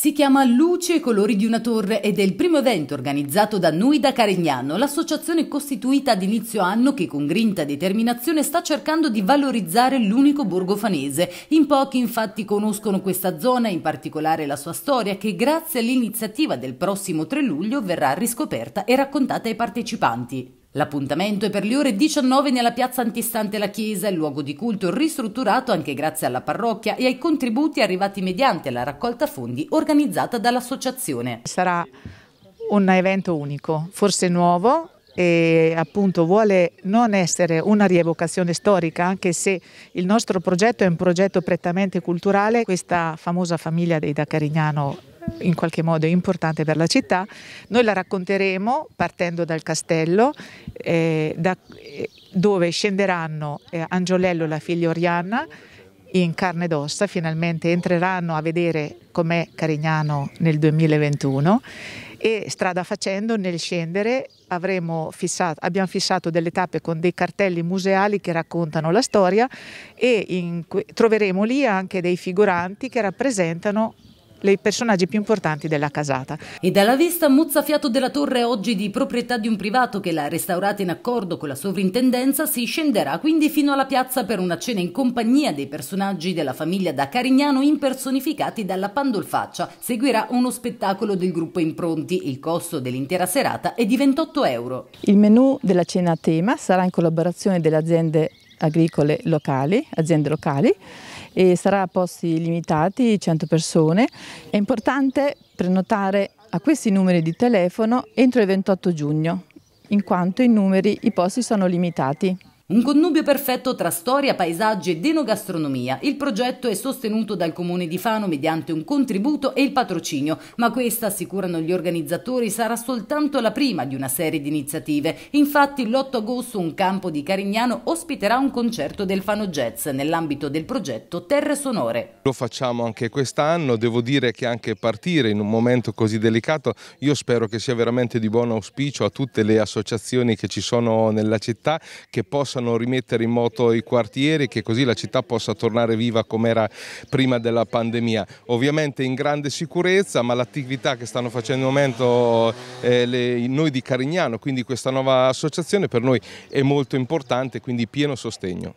Si chiama Luci e colori di una torre ed è il primo evento organizzato da noi da Carignano, l'associazione costituita ad inizio anno che con grinta determinazione sta cercando di valorizzare l'unico borgo fanese. In pochi infatti conoscono questa zona, in particolare la sua storia, che grazie all'iniziativa del prossimo 3 luglio verrà riscoperta e raccontata ai partecipanti. L'appuntamento è per le ore 19 nella piazza antistante la chiesa, il luogo di culto ristrutturato anche grazie alla parrocchia e ai contributi arrivati mediante la raccolta fondi organizzata dall'associazione. Sarà un evento unico, forse nuovo, e appunto vuole non essere una rievocazione storica, anche se il nostro progetto è un progetto prettamente culturale, questa famosa famiglia dei Dacarignano Carignano in qualche modo è importante per la città. Noi la racconteremo partendo dal castello eh, da, eh, dove scenderanno eh, Angiolello e la figlia Orianna in carne ed ossa, finalmente entreranno a vedere com'è Carignano nel 2021 e strada facendo nel scendere fissato, abbiamo fissato delle tappe con dei cartelli museali che raccontano la storia e in, troveremo lì anche dei figuranti che rappresentano i personaggi più importanti della casata. E dalla vista muzzafiato della torre oggi di proprietà di un privato che l'ha restaurata in accordo con la sovrintendenza si scenderà quindi fino alla piazza per una cena in compagnia dei personaggi della famiglia da Carignano impersonificati dalla Pandolfaccia. Seguirà uno spettacolo del gruppo Impronti. Il costo dell'intera serata è di 28 euro. Il menù della cena a tema sarà in collaborazione delle aziende agricole locali, aziende locali e sarà a posti limitati, 100 persone. È importante prenotare a questi numeri di telefono entro il 28 giugno, in quanto i numeri, i posti sono limitati. Un connubio perfetto tra storia, paesaggi ed enogastronomia. Il progetto è sostenuto dal comune di Fano mediante un contributo e il patrocinio, ma questa, assicurano gli organizzatori, sarà soltanto la prima di una serie di iniziative. Infatti l'8 agosto un campo di Carignano ospiterà un concerto del Fano Jazz nell'ambito del progetto Terre Sonore. Lo facciamo anche quest'anno, devo dire che anche partire in un momento così delicato, io spero che sia veramente di buon auspicio a tutte le associazioni che ci sono nella città che possano possano rimettere in moto i quartieri e che così la città possa tornare viva come era prima della pandemia. Ovviamente in grande sicurezza, ma l'attività che stanno facendo al momento eh, le, noi di Carignano, quindi questa nuova associazione per noi è molto importante, quindi pieno sostegno.